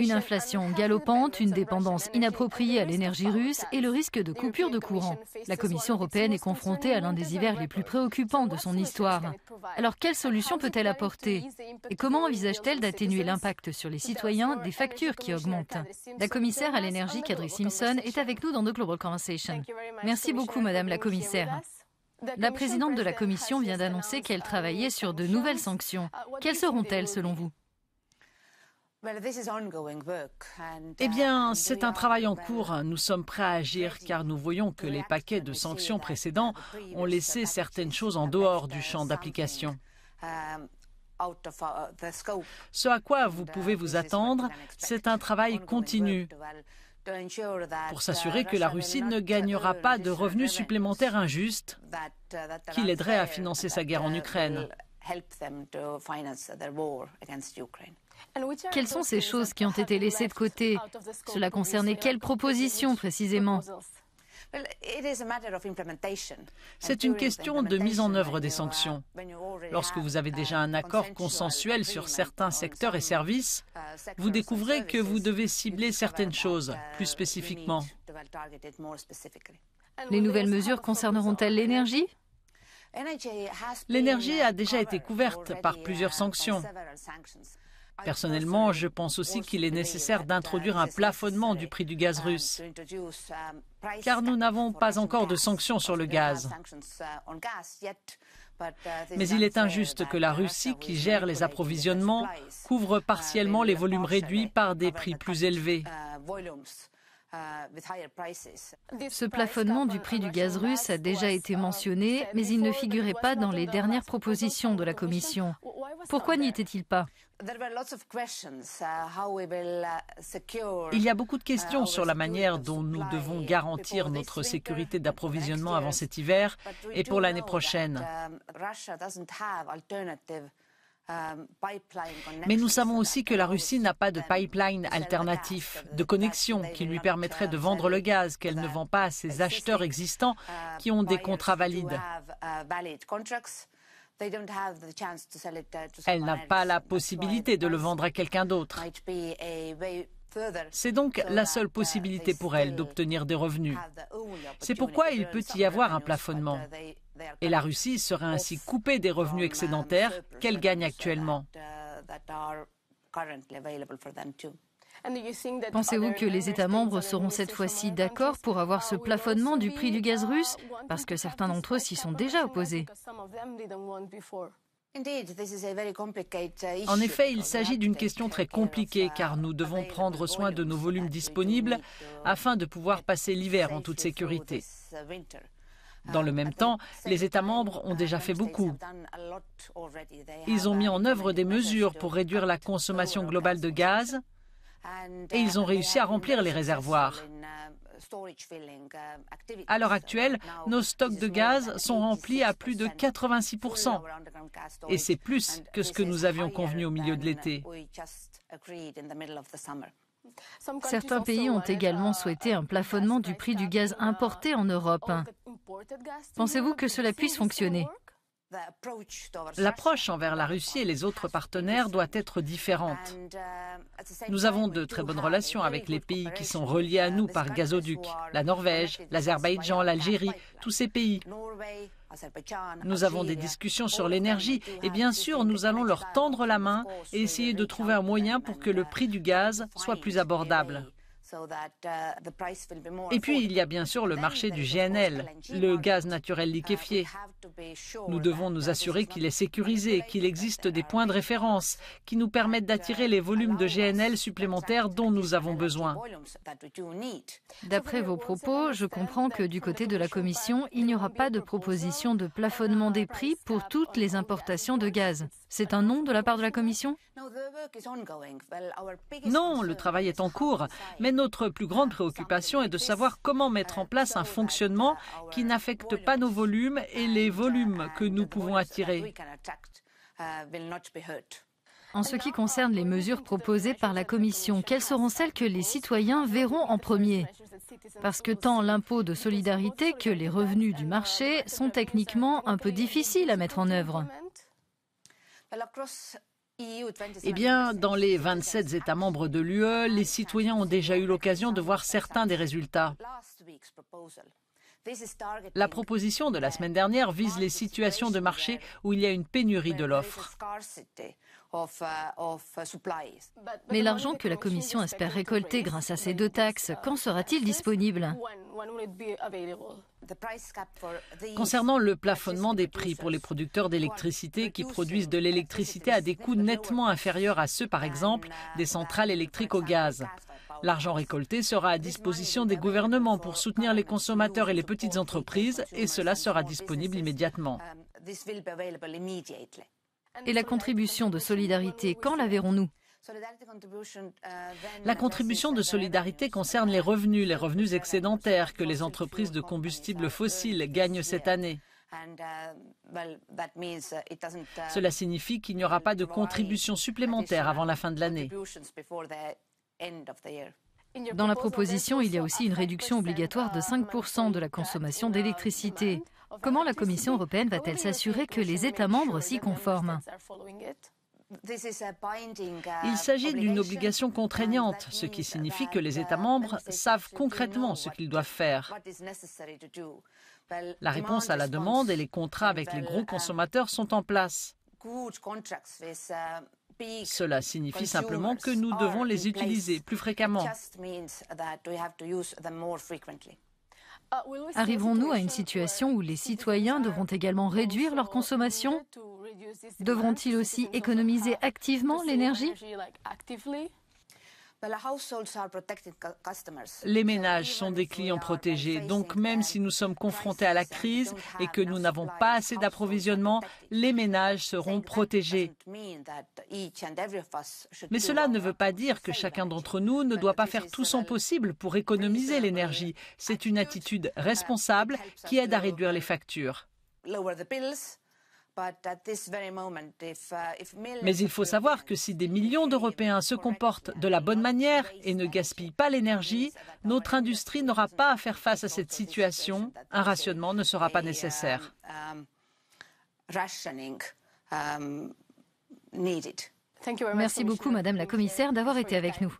Une inflation galopante, une dépendance inappropriée à l'énergie russe et le risque de coupure de courant. La Commission européenne est confrontée à l'un des hivers les plus préoccupants de son histoire. Alors quelle solution peut-elle apporter Et comment envisage-t-elle d'atténuer l'impact sur les citoyens des factures qui augmentent La commissaire à l'énergie, Kadri Simpson, est avec nous dans The Global Conversation. Merci beaucoup, Madame la commissaire. La présidente de la Commission vient d'annoncer qu'elle uh, travaillait sur de nouvelles sanctions. Quelles seront-elles selon vous eh bien, uh, c'est un travail en cours. Nous sommes prêts à agir car nous voyons que les paquets de sanctions précédents ont laissé certaines choses en dehors du uh, champ d'application. Um, uh, Ce à quoi vous pouvez vous attendre, c'est un travail continu pour s'assurer que la Russie ne gagnera pas de revenus supplémentaires injustes qui l'aideraient à financer sa guerre en Ukraine. Quelles sont ces choses qui ont été laissées de côté Cela concernait quelles propositions précisément c'est une question de mise en œuvre des sanctions. Lorsque vous avez déjà un accord consensuel sur certains secteurs et services, uh, vous découvrez que vous devez cibler certaines choses uh, plus spécifiquement. Les nouvelles mesures concerneront-elles l'énergie L'énergie a déjà été couverte par plusieurs sanctions. Personnellement, je pense aussi qu'il est nécessaire d'introduire un plafonnement du prix du gaz russe, car nous n'avons pas encore de sanctions sur le gaz. Mais il est injuste que la Russie, qui gère les approvisionnements, couvre partiellement les volumes réduits par des prix plus élevés. Euh, Ce plafonnement du prix du gaz russe a déjà uh, été mentionné, mais il ne figurait pas dans les dernières propositions de la Commission. Pourquoi n'y était-il pas uh, uh, il y a beaucoup de questions sur la manière dont nous devons garantir notre sécurité d'approvisionnement avant cet hiver et pour l'année prochaine. Um, mais nous savons aussi que la Russie n'a pas de pipeline alternatif, de connexion qui lui permettrait de vendre le gaz qu'elle ne vend pas à ses acheteurs existants qui ont des contrats valides. Elle n'a pas la possibilité de le vendre à quelqu'un d'autre. C'est donc la seule possibilité pour elle d'obtenir des revenus. C'est pourquoi il peut y avoir un plafonnement. Et la Russie sera ainsi coupée des revenus excédentaires qu'elle gagne actuellement. Pensez-vous que les États membres seront cette fois-ci d'accord pour avoir ce plafonnement du prix du gaz russe Parce que certains d'entre eux s'y sont déjà opposés. En effet, il s'agit d'une question très compliquée car nous devons prendre soin de nos volumes disponibles afin de pouvoir passer l'hiver en toute sécurité. Dans le même ah, temps, les États membres ont déjà uh, fait beaucoup. Ils ont mis uh, en œuvre des mesures pour réduire la consommation globale de gaz et ils uh, ont réussi à remplir les réservoirs. À l'heure actuelle, nos stocks de gaz sont remplis à plus de 86%, et c'est plus que ce que nous avions convenu au milieu de l'été. Certains pays ont également souhaité un plafonnement du prix du gaz importé en Europe. Pensez-vous que cela puisse fonctionner L'approche envers la Russie et les autres partenaires doit être différente. Uh, nous avons de très bonnes relations avec les pays qui sont reliés à nous par gazoduc, la Norvège, l'Azerbaïdjan, l'Algérie, tous ces pays. Nous avons des discussions sur l'énergie et bien sûr, nous allons leur tendre la main et essayer de trouver un moyen pour que le prix du gaz uh, soit plus abordable. Uh, Et puis, il y a bien sûr le marché du GNL, le gaz naturel uh, liquéfié. Nous devons nous uh, assurer qu'il est sécurisé, qu'il existe des points de référence qui nous permettent d'attirer les volumes de GNL supplémentaires dont nous avons besoin. D'après vos propos, je comprends que du côté de la Commission, il n'y aura pas de proposition de plafonnement des prix pour toutes les importations de gaz. C'est un non de la part de la Commission Non, le travail est en cours, mais notre plus grande préoccupation est de savoir comment mettre en place un fonctionnement qui n'affecte pas nos volumes et les volumes que nous pouvons attirer. En ce qui concerne les mesures proposées par la Commission, quelles seront celles que les citoyens verront en premier Parce que tant l'impôt de solidarité que les revenus du marché sont techniquement un peu difficiles à mettre en œuvre. Eh bien, dans les 27 États membres de l'UE, les citoyens ont déjà eu l'occasion de voir certains des résultats. La proposition de la semaine dernière vise les situations de marché où il y a une pénurie de l'offre. Mais l'argent que la Commission espère récolter grâce à ces deux taxes, quand sera-t-il disponible Concernant le plafonnement des prix pour les producteurs d'électricité qui produisent de l'électricité à des coûts nettement inférieurs à ceux, par exemple, des centrales électriques au gaz, L'argent récolté sera à disposition des gouvernements pour soutenir les consommateurs et les petites entreprises et cela sera disponible immédiatement. Et la contribution de solidarité, quand la verrons-nous la contribution de solidarité concerne les revenus, les revenus excédentaires que les entreprises de combustibles fossiles gagnent cette année. Cela signifie qu'il n'y aura pas de contribution supplémentaire avant la fin de l'année. Dans la proposition, il y a aussi une réduction obligatoire de 5% de la consommation d'électricité. Comment la Commission européenne va-t-elle s'assurer que les États membres s'y conforment uh, il s'agit d'une obligation contraignante, ce qui signifie que les États membres savent concrètement ce qu'ils doivent faire. La réponse à la demande et les contrats avec les gros um, consommateurs sont en place. Cela signifie simplement que nous devons les utiliser plus fréquemment. Uh, Arrivons-nous à une situation où les citoyens devront également réduire leur consommation Devront-ils aussi économiser activement l'énergie les ménages sont des clients protégés, donc même si nous sommes confrontés à la crise et que nous n'avons pas assez d'approvisionnement, les ménages seront protégés. Mais cela ne veut pas dire que chacun d'entre nous ne doit pas faire tout son possible pour économiser l'énergie. C'est une uh, attitude uh, responsable qui aide à réduire les factures. Uh, Mais il faut savoir que si des millions d'Européens se comportent de la bonne manière et ne gaspillent pas l'énergie, notre industrie n'aura pas à faire face à cette situation. Un rationnement ne sera pas um, nécessaire. Um, um, Merci beaucoup, Madame la Commissaire, d'avoir été avec nous.